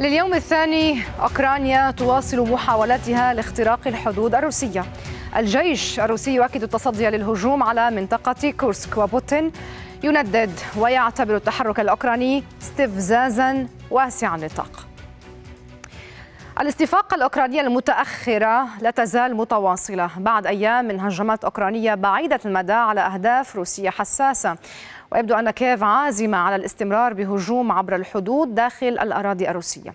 لليوم الثاني أوكرانيا تواصل محاولاتها لاختراق الحدود الروسية الجيش الروسي يؤكد التصدي للهجوم على منطقة كورسك وبوتين يندد ويعتبر التحرك الأوكراني استفزازا واسع النطاق الاستفاقة الأوكرانية المتأخرة لا تزال متواصلة بعد أيام من هجمات أوكرانية بعيدة المدى على أهداف روسية حساسة ويبدو أن كييف عازمة على الاستمرار بهجوم عبر الحدود داخل الأراضي الروسية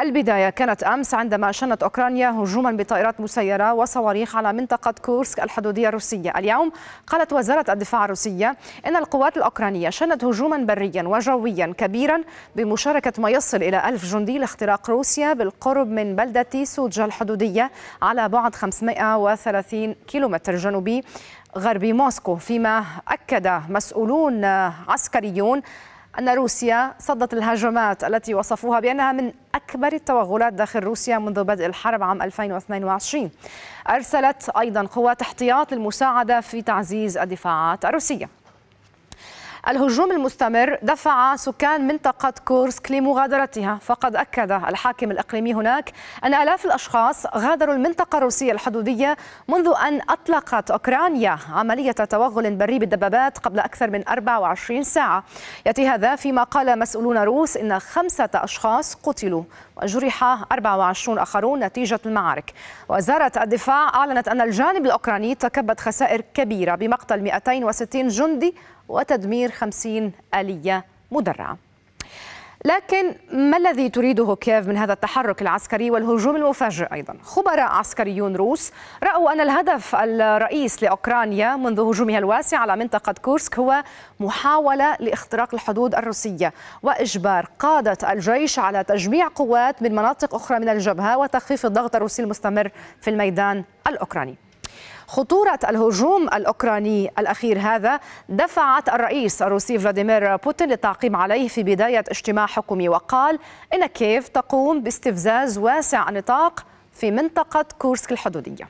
البداية كانت أمس عندما شنت أوكرانيا هجوما بطائرات مسيرة وصواريخ على منطقة كورسك الحدودية الروسية اليوم قالت وزارة الدفاع الروسية إن القوات الأوكرانية شنت هجوما بريا وجويا كبيرا بمشاركة ما يصل إلى ألف جندي لاختراق روسيا بالقرب من بلدة سوجا الحدودية على بعد 530 كيلومتر جنوبي غرب موسكو فيما أكد مسؤولون عسكريون أن روسيا صدت الهجمات التي وصفوها بأنها من أكبر التوغلات داخل روسيا منذ بدء الحرب عام 2022 أرسلت أيضا قوات احتياط للمساعدة في تعزيز الدفاعات الروسية الهجوم المستمر دفع سكان منطقة كورسك لمغادرتها فقد أكد الحاكم الإقليمي هناك أن آلاف الأشخاص غادروا المنطقة الروسية الحدودية منذ أن أطلقت أوكرانيا عملية توغل بري بالدبابات قبل أكثر من 24 ساعة يأتي هذا فيما قال مسؤولون روس إن خمسة أشخاص قتلوا وجرح 24 آخرون نتيجة المعارك وزارة الدفاع أعلنت أن الجانب الأوكراني تكبد خسائر كبيرة بمقتل 260 جندي وتدمير 50 آلية مدرعة لكن ما الذي تريده كييف من هذا التحرك العسكري والهجوم المفاجئ أيضا خبراء عسكريون روس رأوا أن الهدف الرئيس لأوكرانيا منذ هجومها الواسع على منطقة كورسك هو محاولة لاختراق الحدود الروسية وإجبار قادة الجيش على تجميع قوات من مناطق أخرى من الجبهة وتخفيف الضغط الروسي المستمر في الميدان الأوكراني خطورة الهجوم الأوكراني الأخير هذا دفعت الرئيس الروسي فلاديمير بوتين للتعقيب عليه في بداية اجتماع حكومي وقال إن كييف تقوم باستفزاز واسع النطاق في منطقة كورسك الحدودية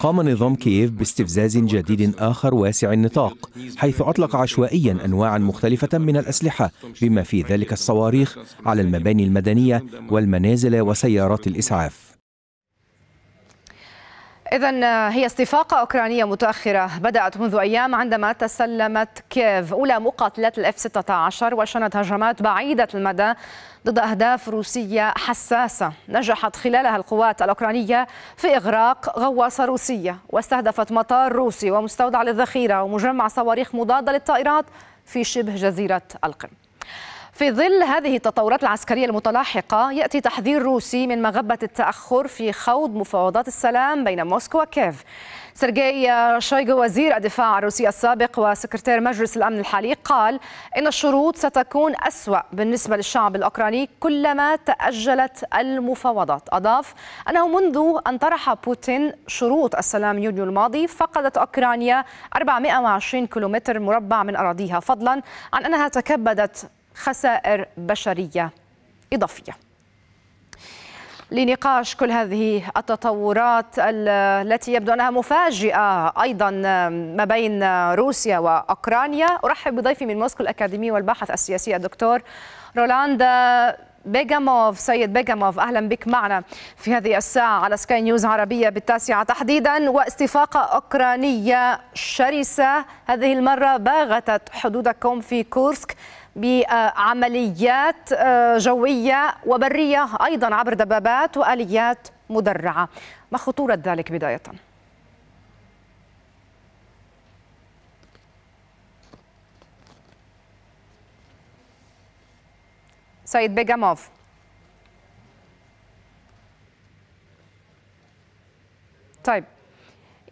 قام نظام كييف باستفزاز جديد آخر واسع النطاق حيث أطلق عشوائيا أنواعا مختلفة من الأسلحة بما في ذلك الصواريخ على المباني المدنية والمنازل وسيارات الإسعاف إذا آه، هي استفاقة أوكرانية متأخرة بدأت منذ أيام عندما تسلمت كييف أولى مقاتلات الإف 16 وشنت هجمات بعيدة المدى ضد أهداف روسية حساسة نجحت خلالها القوات الأوكرانية في إغراق غواصة روسية واستهدفت مطار روسي ومستودع للذخيرة ومجمع صواريخ مضادة للطائرات في شبه جزيرة القم في ظل هذه التطورات العسكرية المتلاحقة يأتي تحذير روسي من مغبة التأخر في خوض مفاوضات السلام بين موسكو وكيف سيرجي شويغو وزير الدفاع الروسي السابق وسكرتير مجلس الأمن الحالي قال إن الشروط ستكون أسوأ بالنسبة للشعب الأوكراني كلما تأجلت المفاوضات أضاف أنه منذ أن طرح بوتين شروط السلام يونيو الماضي فقدت أوكرانيا 420 كيلومتر مربع من أراضيها فضلا عن أنها تكبدت خسائر بشريه اضافيه لنقاش كل هذه التطورات التي يبدو انها مفاجئه ايضا ما بين روسيا واوكرانيا ارحب بضيفي من موسكو الاكاديمي والباحث السياسي الدكتور رولاندا بيجاموف سيد بيجاموف اهلا بك معنا في هذه الساعه على سكاي نيوز عربيه بالتاسعه تحديدا واستفاقه اوكرانيه شرسه هذه المره باغتت حدودكم في كورسك بعمليات آه، جوية وبرية أيضا عبر دبابات وآليات مدرعة ما خطورة ذلك بداية؟ سيد بيجاموف طيب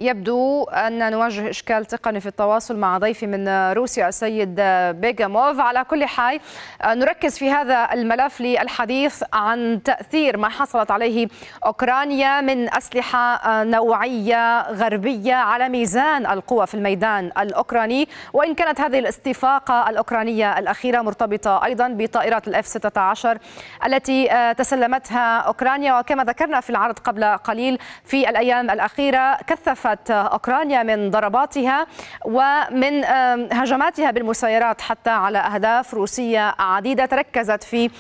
يبدو أن نواجه إشكال تقني في التواصل مع ضيفي من روسيا السيد بيغاموف على كل حال نركز في هذا الملف للحديث عن تأثير ما حصلت عليه أوكرانيا من أسلحة نوعية غربية على ميزان القوى في الميدان الأوكراني وإن كانت هذه الاستفاقة الأوكرانية الأخيرة مرتبطة أيضا بطائرات الاف 16 التي آه، تسلمتها أوكرانيا وكما ذكرنا في العرض قبل قليل في الأيام الأخيرة كثفت خفت أوكرانيا من ضرباتها ومن هجماتها بالمسيرات حتى على أهداف روسية عديدة تركزت في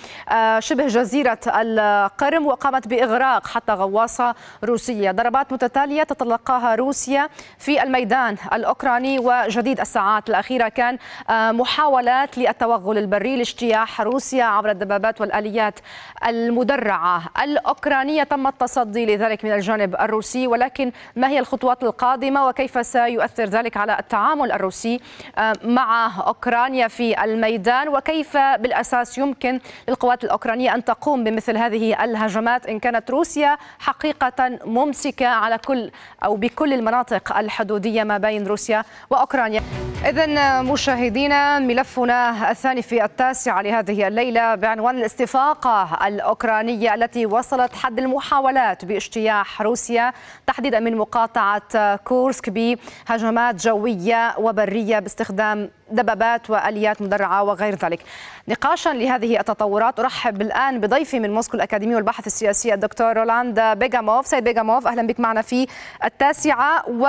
شبه جزيرة القرم وقامت بإغراق حتى غواصة روسية ضربات متتالية تتلقاها روسيا في الميدان الأوكراني وجديد الساعات الأخيرة كان محاولات للتوغل البري لاجتياح روسيا عبر الدبابات والآليات المدرعة الأوكرانية تم التصدي لذلك من الجانب الروسي ولكن ما هي الخطوات الخطوات القادمة وكيف سيؤثر ذلك على التعامل الروسي آه، مع أوكرانيا في الميدان وكيف بالأساس يمكن للقوات الأوكرانية أن تقوم بمثل هذه الهجمات إن كانت روسيا حقيقة ممسكة على كل أو بكل المناطق الحدودية ما بين روسيا وأوكرانيا إذا مشاهدينا ملفنا الثاني في التاسع لهذه الليلة بعنوان الاستفاقة الأوكرانية التي وصلت حد المحاولات باجتياح روسيا تحديدا من مقاطعة كورسك بهجمات جوية وبرية باستخدام دبابات واليات مدرعه وغير ذلك. نقاشا لهذه التطورات ارحب الان بضيفي من موسكو الاكاديمي والباحث السياسي الدكتور رولاند بيغاموف، سيد بيغاموف اهلا بك معنا في التاسعه و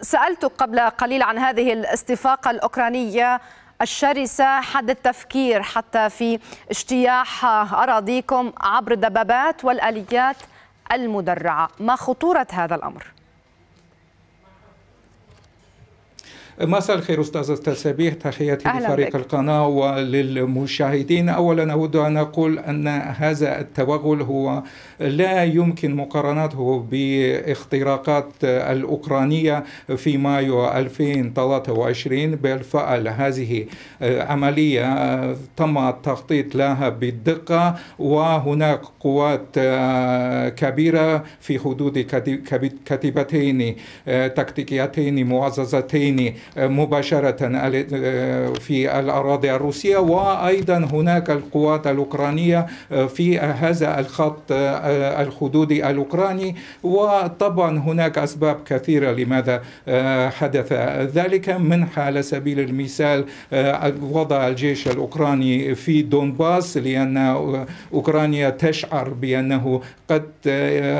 سألتك قبل قليل عن هذه الاستفاقة الأوكرانية الشرسة حد التفكير حتى في اجتياح أراضيكم عبر الدبابات والآليات المدرعة ما خطورة هذا الأمر؟ مساء الخير استاذ التسابيح تحياتي لفريق بك. القناه وللمشاهدين اولا اود ان اقول ان هذا التوغل هو لا يمكن مقارنته باختراقات الاوكرانيه في مايو 2023 بالفعل هذه عمليه تم التخطيط لها بدقه وهناك قوات كبيره في حدود كتيبتين تكتيكيتين معززتين مباشرة آه، في الأراضي الروسية وأيضا هناك القوات الأوكرانية آه، في هذا الخط آه، الحدودي الأوكراني وطبعا هناك أسباب كثيرة لماذا حدث ذلك منها على سبيل المثال وضع الجيش الأوكراني في دونباس لأن أوكرانيا تشعر بأنه قد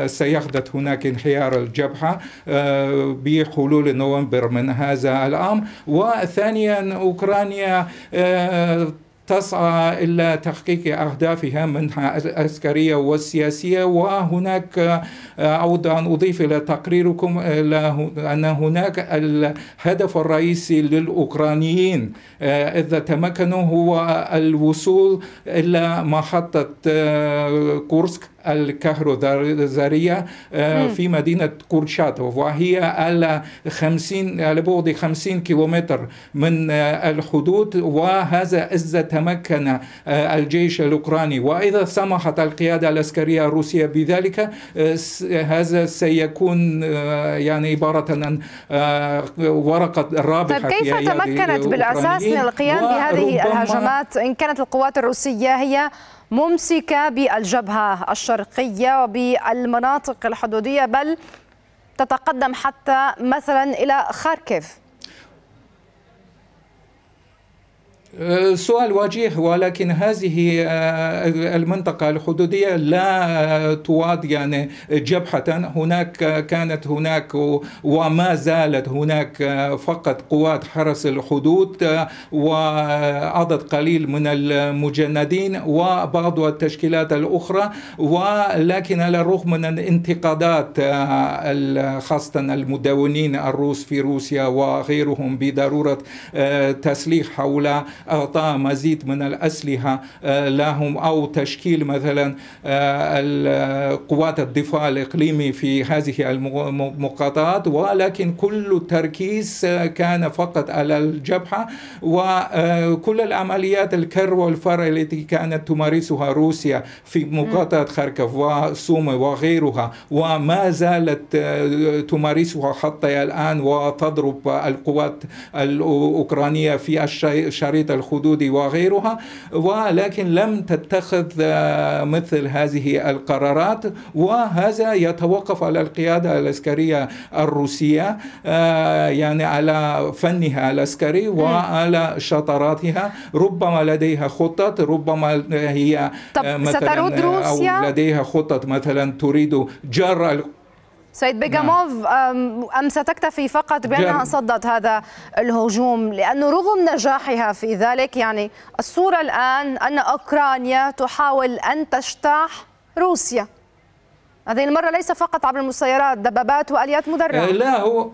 سيحدث هناك انحيار الجبهة بحلول نوفمبر من هذا العام وثانيا أوكرانيا آه، تسعى إلى تحقيق أهدافها منها العسكرية والسياسية وهناك آه، أود أن أضيف إلى تقريركم آه، أن هناك الهدف الرئيسي للأوكرانيين إذا تمكنوا هو الوصول إلى محطة كورسك الكهروذرية آه، في مدينة كورشاتوف وهي على 50 على بعد 50 كيلومتر من آه، الحدود وهذا إذا تمكن آه، الجيش الأوكراني وإذا سمحت القيادة العسكرية الروسية بذلك هذا سيكون يعني عبارة عن ورقة رابحة طيب كيف تمكنت بالأساس من القيام بهذه الهجمات إن كانت القوات الروسية هي ممسكة بالجبهة الشرقية وبالمناطق الحدودية بل تتقدم حتى مثلا إلى خاركيف سؤال وجيه ولكن هذه آه، المنطقة الحدودية لا تواد يعني جبهة هناك كانت هناك وما زالت هناك آه، فقط قوات حرس الحدود آه، وعدد قليل من المجندين وبعض التشكيلات الأخرى ولكن على الرغم من الانتقادات خاصة المدونين الروس في روسيا وغيرهم بضرورة تسليح حول أعطاء مزيد من الأسلحة آه، لهم أو تشكيل مثلا آه، قوات الدفاع الإقليمي في هذه المقاطعات ولكن كل التركيز آه، كان فقط على الجبهة وكل العمليات الكر والفر التي كانت تمارسها روسيا في مقاطعة خركف وسومي وغيرها وما زالت تمارسها حتى الآن وتضرب القوات الأوكرانية في الشريط تخطيط الخدود وغيرها ولكن لم تتخذ آه، مثل هذه القرارات وهذا يتوقف على القيادة العسكرية الروسية آه، يعني على فنها العسكري وعلى شطراتها ربما لديها خطط ربما هي آه، مثلا سترد روسيا؟ أو لديها خطط مثلا تريد جر سيد بيجاموف نعم. أم ستكتفي فقط بأنها صدت هذا الهجوم لأنه رغم نجاحها في ذلك يعني الصورة الآن أن أوكرانيا تحاول أن تجتاح روسيا هذه المرة ليس فقط عبر المسيرات دبابات وآليات مدرعة آه، لا هو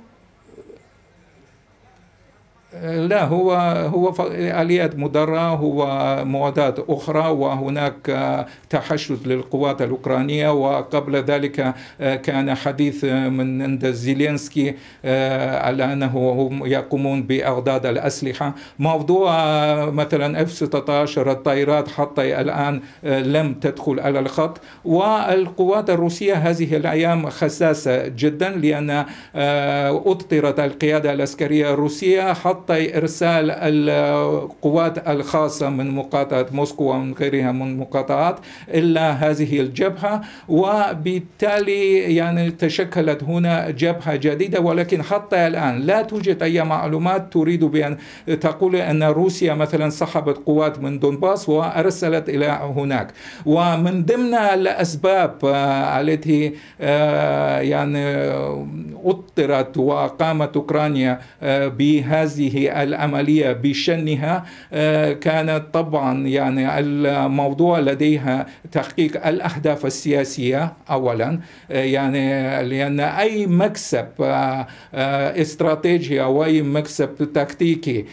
لا هو هو اليات مدرعه هو معدات اخرى وهناك تحشد للقوات الاوكرانيه وقبل ذلك آه، كان حديث من عند زيلينسكي آه، على انه هم يقومون باعداد الاسلحه موضوع آه، مثلا اف 16 الطائرات حتى الان لم تدخل على الخط والقوات الروسيه هذه الايام حساسه جدا لان اطرت القياده العسكريه الروسيه حتى تتخطى إرسال القوات الخاصة من مقاطعة موسكو ومن غيرها من مقاطعات إلا هذه الجبهة وبالتالي يعني تشكلت هنا جبهة جديدة ولكن حتى الآن لا توجد أي معلومات تريد بأن تقول أن روسيا مثلا سحبت قوات من دونباس وأرسلت إلى هناك ومن ضمن الأسباب آه، التي آه، يعني آه، أطرت وقامت أوكرانيا بهذه هذه العملية بشنها آه، كانت طبعا يعني الموضوع لديها تحقيق الأهداف السياسية أولا آه، يعني لأن أي مكسب آه، استراتيجي أو أي مكسب تكتيكي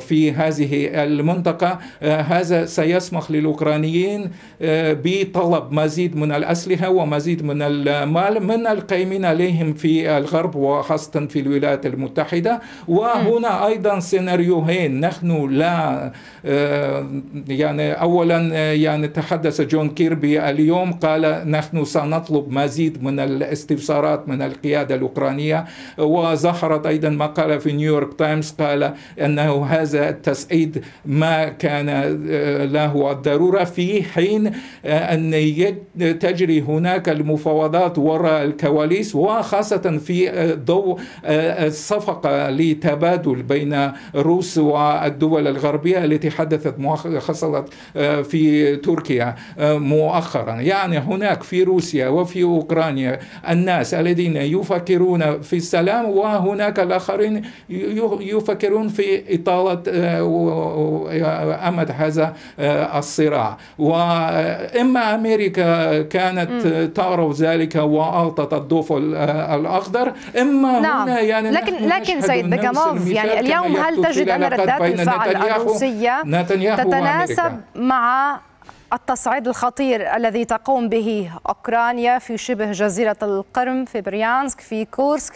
في هذه المنطقة هذا سيسمح للأوكرانيين بطلب مزيد من الأسلحة ومزيد من المال من القائمين عليهم في الغرب وخاصة في الولايات المتحدة و هنا ايضا سيناريوهين نحن لا آه، يعني اولا آه، يعني تحدث جون كيربي اليوم قال نحن سنطلب مزيد من الاستفسارات من القياده الاوكرانيه وظهرت ايضا مقاله في نيويورك تايمز قال انه هذا التسعيد ما كان آه، له الضروره في حين ان تجري هناك المفاوضات وراء الكواليس وخاصه في ضوء الصفقه لتبادل التبادل بين روس والدول الغربية التي حدثت حصلت آه، في تركيا آه، مؤخرا يعني هناك في روسيا وفي أوكرانيا الناس الذين يفكرون في السلام وهناك الآخرين يفكرون في إطالة آه، أمد هذا الصراع وإما أمريكا كانت تعرف ذلك وأعطت الضوء الأخضر إما نعم. هنا يعني لكن لكن سيد بكمام الحظ يعني اليوم هل تجد أن ردات الفعل الروسية تتناسب وأمريكا. مع التصعيد الخطير الذي تقوم به أوكرانيا في شبه جزيرة القرم في بريانسك في كورسك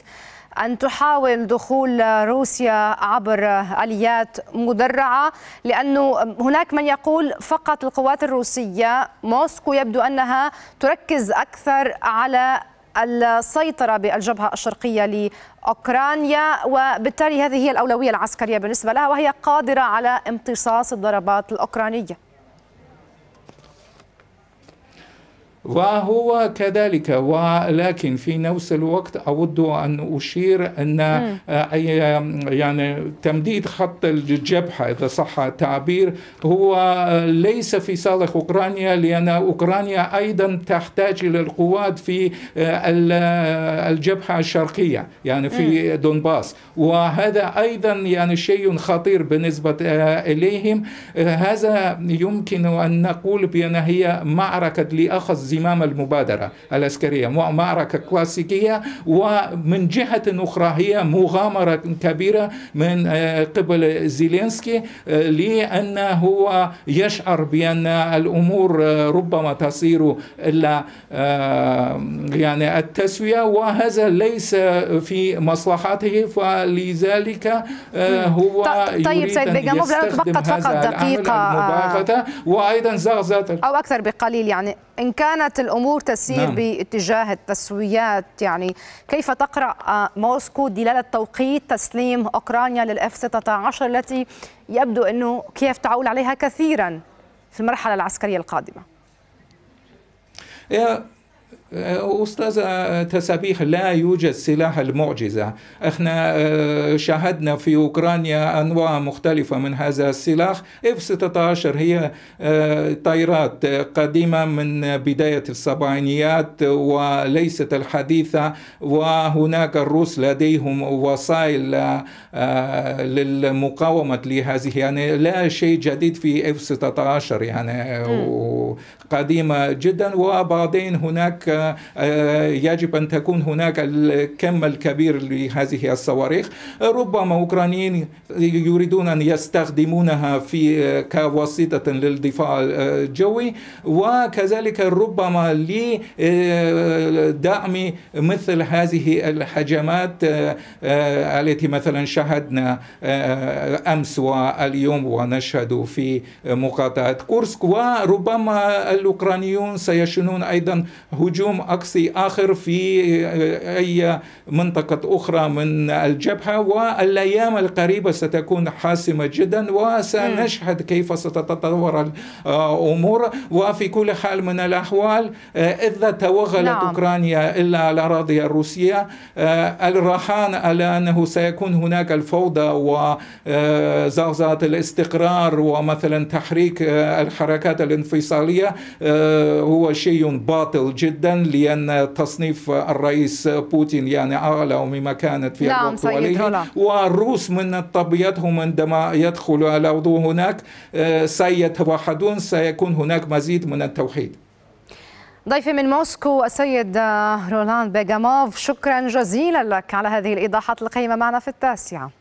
أن تحاول دخول روسيا عبر آليات مدرعة لأنه هناك من يقول فقط القوات الروسية موسكو يبدو أنها تركز أكثر على السيطرة بالجبهة الشرقية لأوكرانيا وبالتالي هذه هي الأولوية العسكرية بالنسبة لها وهي قادرة على امتصاص الضربات الأوكرانية وهو كذلك ولكن في نفس الوقت أود أن أشير أن آه، يعني تمديد خط الجبهة إذا صح التعبير هو آه، ليس في صالح أوكرانيا لأن أوكرانيا أيضا تحتاج إلى القوات في آه، الجبهة الشرقية يعني في دونباس وهذا أيضا يعني شيء خطير بالنسبة إليهم هذا يمكن أن نقول بأن هي معركة لأخذ زمام المبادرة العسكرية معركة كلاسيكية ومن جهة أخرى هي مغامرة كبيرة من آه، قبل زيلينسكي آه، لأنه يشعر بأن الأمور آه، ربما تصير إلا يعني التسوية وهذا ليس في مصلحته فلذلك هو طيب سيد بيجامو تبقت فقط دقيقة وأيضا زغزة أو أكثر بقليل يعني إن كان كانت الأمور تسير نعم. باتجاه التسويات يعني كيف تقرأ موسكو دلالة توقيت تسليم أوكرانيا للإف 16 التي يبدو أنه كيف تعول عليها كثيرا في المرحلة العسكرية القادمة أه، أستاذ أه، تسابيح لا يوجد سلاح المعجزة احنا أه، شاهدنا في أوكرانيا أنواع مختلفة من هذا السلاح F-16 هي طائرات قديمة من بداية السبعينيات وليست الحديثة وهناك الروس لديهم وسائل للمقاومة لهذه يعني لا شيء جديد في F-16 يعني قديمة جدا وبعدين هناك آه، يجب أن تكون هناك الكم الكبير لهذه الصواريخ ربما أوكرانيين يريدون أن يستخدمونها في آه، كواسطة للدفاع آه، الجوي وكذلك ربما لدعم مثل هذه الهجمات التي مثلا شاهدنا أمس واليوم ونشهد في مقاطعة كورسك وربما الأوكرانيون سيشنون أيضا هجوم اليوم أقصي آخر في آه، أي منطقة أخرى من الجبهة والأيام القريبة ستكون حاسمة جدا وسنشهد كيف ستتطور الأمور آه، وفي كل حال من الأحوال آه، إذا توغلت نعم. أوكرانيا إلا الأراضي الروسية الرهان على أنه سيكون هناك الفوضى وزعزعة الاستقرار ومثلا تحريك الحركات الانفصالية هو شيء باطل جدا لأن تصنيف الرئيس بوتين يعني أعلى مما كانت في نعم الوقت عليه والروس من طبيعتهم عندما يدخل الأرض هناك آه، سيتوحدون سيكون هناك مزيد من التوحيد ضيفي من موسكو السيد آه، رولاند بيغاموف شكرا جزيلا لك على هذه الإيضاحات القيمة معنا في التاسعة